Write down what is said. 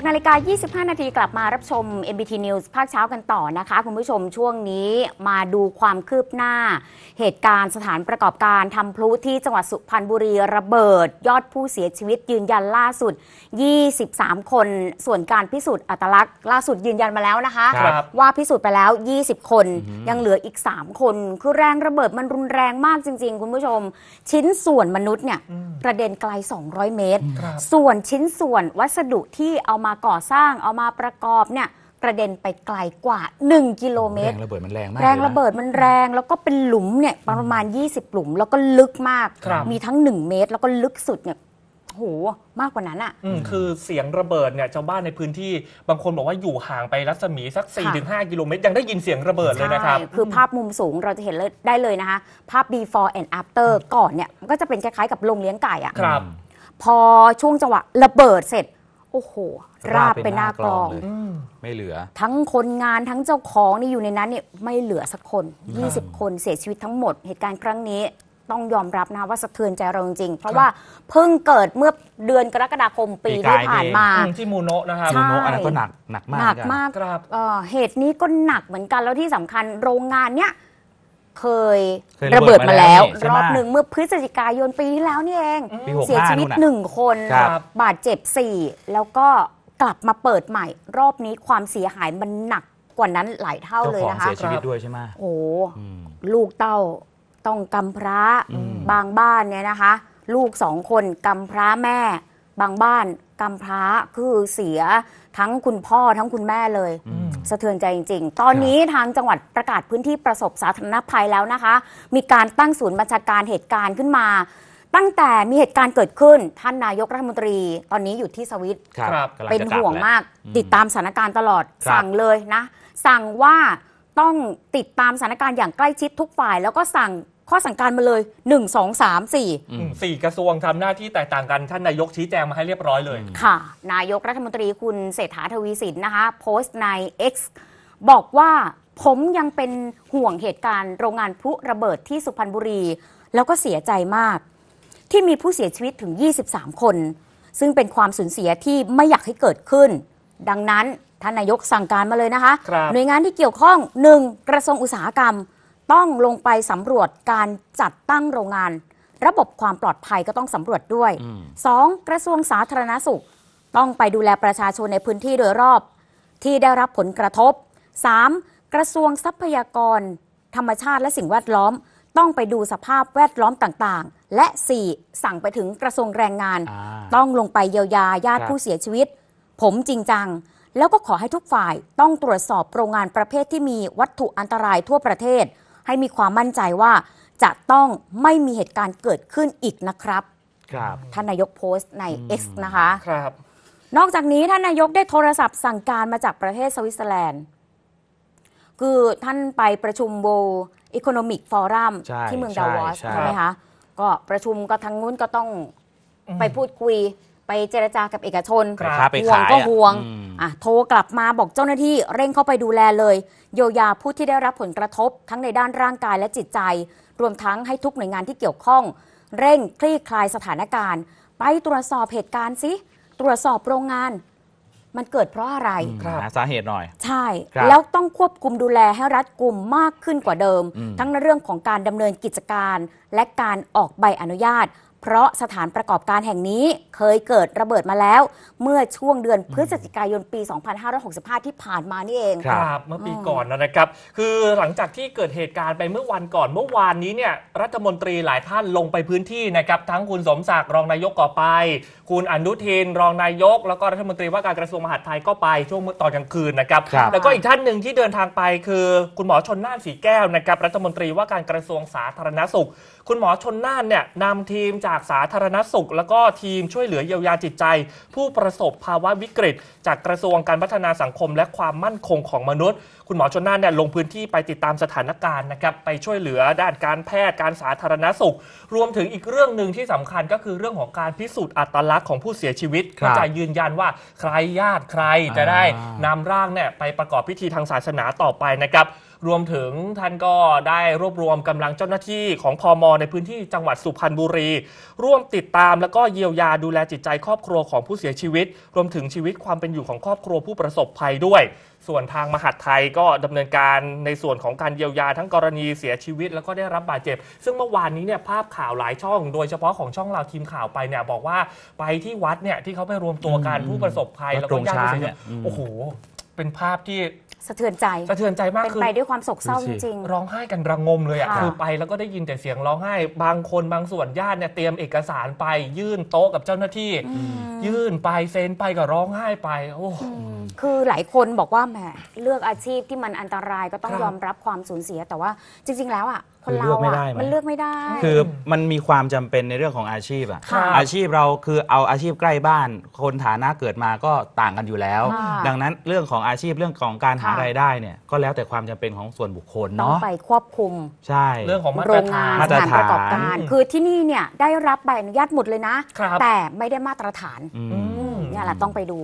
6 นาฬิกา 25 นาทีกลับมารับชม MBT News ภาคเช้ากันต่อนะคะ คุณผู้ชมช่วงนี้มาดูความคืบหน้า เหตุการณ์สถานประกอบการทำพลุที่จังหวัดสุพรรณบุรีระเบิดยอดผู้เสียชีวิตยืนยันล่าสุด 23 คน ส่วนการพิสูจน์อัตลักษณ์ล่าสุดยืนยันมาแล้วนะคะคว่าพิสูจน์ไปแล้ว 20 คนยังเหลืออีก 3 คนคือแรงระเบิดมันรุนแรงมากจริง ๆ คุณผู้ชม ชิ้นส่วนมนุษย์เนี่ยกระเด็นไกล 200 เมตร ส่วนชิ้นส่วนวัสดุที่เอามามาก่อสร้างเอามาประกอบเนี่ยกระเด็นไปไกลกว่า 1 กิโลเมตรแรงระเบิดมันแรงมากแรงระเบิดมันแรงแล้วก็เป็นหลุมเนี่ยประมาณ20หลุมแล้วก็ลึกมากมีทั้ง 1 เมตรแล้วก็ลึกสุดเนี่ยโหมากกว่านั้นอะอืมคือเสียงระเบิดเนี่ยชาวบ้านในพื้นที่บางคนบอกว่าอยู่ห่างไปรัศมีสัก4-5 กิโลเมตรยังได้ยินเสียงระเบิดเลยนะครับคือภาพมุมสูงเราจะเห็นได้เลยนะคะ ภาพ before and after ก่อนเนี่ยก็จะเป็นคล้ายๆกับโรงเลี้ยงไก่อ่ะครับ พอช่วงจังหวะระเบิดเสร็จโอ้โห ราบไปหน้ากลองไม่เหลือทั้งคนงานทั้งเจ้าของนี่อยู่ในนั้นเนี่ยไม่เหลือสักคน 20 คนเสียชีวิตทั้งหมด เหตุการณ์ครั้งนี้ต้องยอมรับนะว่าสะเทือนใจเราจริง เพราะว่าเพิ่งเกิดเมื่อเดือนกรกฎาคมปีที่ผ่านมาที่มูโนะนะครับมูโนะอันนั้นก็หนักหนักมากหนักเหมากเหตุนี้ก็หนักเหมือนกัน แล้วที่สำคัญโรงงานเนี้ยเคยระเบิดมาแล้วรอบหนึ่งเมื่อพฤศจิกายนปีที่แล้วนี่เองเสียชีวิตหนึ่งคน บาดเจ็บสี่แล้วก็กลับมาเปิดใหม่ รอบนี้ความเสียหายมันหนักกว่านั้นหลายเท่าเลยนะคะเสียชีวิตด้วยใช่ไหมโอ้โหลูกเต้าต้องกำพร้าบางบ้านเนี่ยนะคะ ลูกสองคนกำพร้าแม่ บางบ้านกำพร้าคือเสียทั้งคุณพ่อทั้งคุณแม่เลยสะเทือนใจจริง ๆ ตอนนี้ทางจังหวัดประกาศพื้นที่ประสบสาธารณภัยแล้วนะคะ มีการตั้งศูนย์บัญชาการเหตุการณ์ขึ้นมา ตั้งแต่มีเหตุการณ์เกิดขึ้น ท่านนายกรัฐมนตรีตอนนี้อยู่ที่สวิตเป็นห่วงมากติดตามสถานการณ์ตลอด สั่งเลยนะ สั่งว่าต้องติดตามสถานการณ์อย่างใกล้ชิดทุกฝ่าย แล้วก็สั่งข้อสั่งการมาเลย 1 2 3อามสี่กระทรวงทำหน้าที่แตกต่างกันท่านนายกชี้แจงมาให้เรียบร้อยเลยค่ะ นายกรัฐมนตรีคุณเศรษฐาทวีสินนะคะโพสต์ใน X บอกว่าผมยังเป็นห่วงเหตุการณ์โรงงานพลุระเบิดที่สุพรรณบุรี แล้วก็เสียใจมาก ที่มีผู้เสียชีวิตถึง 23 คน ซึ่งเป็นความสูญเสียที่ไม่อยากให้เกิดขึ้น ดังนั้นท่านนายกสั่งการมาเลยนะคะหน่วยงานที่เกี่ยวข้อง 1. กระทรวงอุตสาหกรรมต้องลงไปสำรวจ การจัดตั้งโรงงาน ระบบความปลอดภัยก็ต้องสำรวจด้วย 2. กระทรวงสาธารณสุข ต้องไปดูแลประชาชนในพื้นที่โดยรอบ ที่ได้รับผลกระทบ 3. กระทรวงทรัพยากร ธรรมชาติ และสิ่งแวดล้อม ต้องไปดูสภาพแวดล้อมต่างๆ และ 4. สั่งไปถึงกระทรวงแรงงาน ต้องลงไปเยียวยาญาติผู้เสียชีวิต ผมจริงจังแล้วก็ขอให้ทุกฝ่าย ต้องตรวจสอบโรงงานประเภทที่มีวัตถุอันตรายทั่วประเทศให้มีความมั่นใจว่าจะต้องไม่มีเหตุการณ์เกิดขึ้นอีกนะครับ ครับ ท่านนายกโพสต์ใน X นะคะ ครับ นอกจากนี้ ท่านนายกได้โทรศัพท์สั่งการมาจากประเทศสวิตเซอร์แลนด์คือท่านไปประชุมโวอีโคโนมิกฟอรัมที่เมืองดาวอสใช่ไหมคะก็ประชุมก็ทั้งนู้นก็ต้องไปพูดคุยไปเจรจากับเอกชนห่วงก็ห่วงอ่ะโทรกลับมาบอกเจ้าหน้าที่ เร่งเข้าไปดูแลเลยเยียวยาผู้ที่ได้รับผลกระทบทั้งในด้านร่างกายและจิตใจ รวมทั้งให้ทุกหน่วยงานที่เกี่ยวข้อง เร่งคลี่คลายสถานการณ์ ไปตรวจสอบเหตุการณ์สิตรวจสอบโรงงาน มันเกิดเพราะอะไรครับสาเหตุหน่อย ใช่แล้วต้องควบคุมดูแลให้รัฐกลุ่มมากขึ้นกว่าเดิมมทั้งในเรื่องของการดำเนินกิจการและการออกใบอนุญาตเพราะสถานประกอบการแห่งนี้เคยเกิดระเบิดมาแล้วเมื่อช่วงเดือนพฤศจิกายนปี 2565 ที่ผ่านมานี่เองครับเมื่อปีก่อนนะครับคือหลังจากที่เกิดเหตุการณ์ไปเมื่อวันก่อน เมื่อวานนี้เนี่ยรัฐมนตรีหลายท่านลงไปพื้นที่นะครับ ทั้งคุณสมศักดิ์รองนายกก็ไป คุณอนุทินรองนายกแล้วก็รัฐมนตรีว่าการกระทรวงมหาดไทยก็ไปช่วงตอนกลางคืนนะครับครับแล้วก็อีกท่านหนึ่งที่เดินทางไปคือ คุณหมอชนน่านสีแก้วนะครับรัฐมนตรีว่าการกระทรวงสาธารณสุขคุณหมอชนน่านเนี่ยนำทีมจากสาธารณสุข แล้วก็ทีมช่วยเหลือเยียวยาจิตใจ ผู้ประสบภาวะวิกฤต จากกระทรวงการพัฒนาสังคม และความมั่นคงของมนุษย์ คุณหมอชนน่านเนี่ยลงพื้นที่ไปติดตามสถานการณ์นะครับ ไปช่วยเหลือด้านการแพทย์การสาธารณสุข รวมถึงอีกเรื่องหนึ่งที่สำคัญก็คือเรื่องของการพิสูจน์อัตลักษณ์ของผู้เสียชีวิตกอจะยืนยันว่าใครญาติใครจะได้นำร่างเนี่ยไปประกอบพิธีทางศาสนาต่อไปนะครับรวมถึงท่านก็ได้รวบรวมกำลังเจ้าหน้าที่ของพอมในพื้นที่จังหวัดสุพรรณบุรีร่วมติดตามและก็เยียวยาดูแลจิตใจครอบครัวของผู้เสียชีวิต รวมถึงชีวิตความเป็นอยู่ของครอบครัวผู้ประสบภัยด้วย ส่วนทางมหาดไทยก็ดำเนินการในส่วนของการเยียวยาทั้งกรณีเสียชีวิตแล้วก็ได้รับบาดเจ็บ ซึ่งเมื่อวานนี้เนี่ยภาพข่าวหลายช่องโดยเฉพาะของช่องเราทีมข่าวไปเนี่ย บอกว่าไปที่วัดเนี่ยที่เขาไปรวมตัวกันผู้ประสบภัยแล้วก็ญาติผู้เสียชีวิตโอ้โหเป็นภาพที่สะเทือนใจสะเทือนใจมากเป็นคือไปด้วยความโศกเศร้าจริงร้องไห้กันระงมเลยอ่ะคือไปแล้วก็ได้ยินแต่เสียงร้องไห้ บางคนบางส่วนญาติเนี่ยเตรียมเอกสารไปยื่นโต๊ะกับเจ้าหน้าที่ ยื่นไปเซ็นไปก็ร้องไห้ไป โอ้คือหลายคนบอกว่าแหมเลือกอาชีพที่มันอันตรายก็ต้องยอมรับความสูญเสียแต่ว่า จริง ๆ แล้วอ่ะคนเราอ่ะมันเลือกไม่ได้ คือมันมีความจำเป็นในเรื่องของอาชีพอ่ะอาชีพเราคือเอาอาชีพใกล้บ้าน คนฐานะเกิดมาก็ต่างกันอยู่แล้ว ดังนั้นเรื่องของอาชีพเรื่องของการหารายได้เนี่ย ก็แล้วแต่ความจำเป็นของส่วนบุคคลเนาะไปควบคุมใช่ เรื่องของมาตรฐานมาตรฐานประกอบการคือที่นี่เนี่ยได้รับใบอนุญาตหมดเลยนะแต่ไม่ได้มาตรฐานเนี่ยแหละต้องไปดู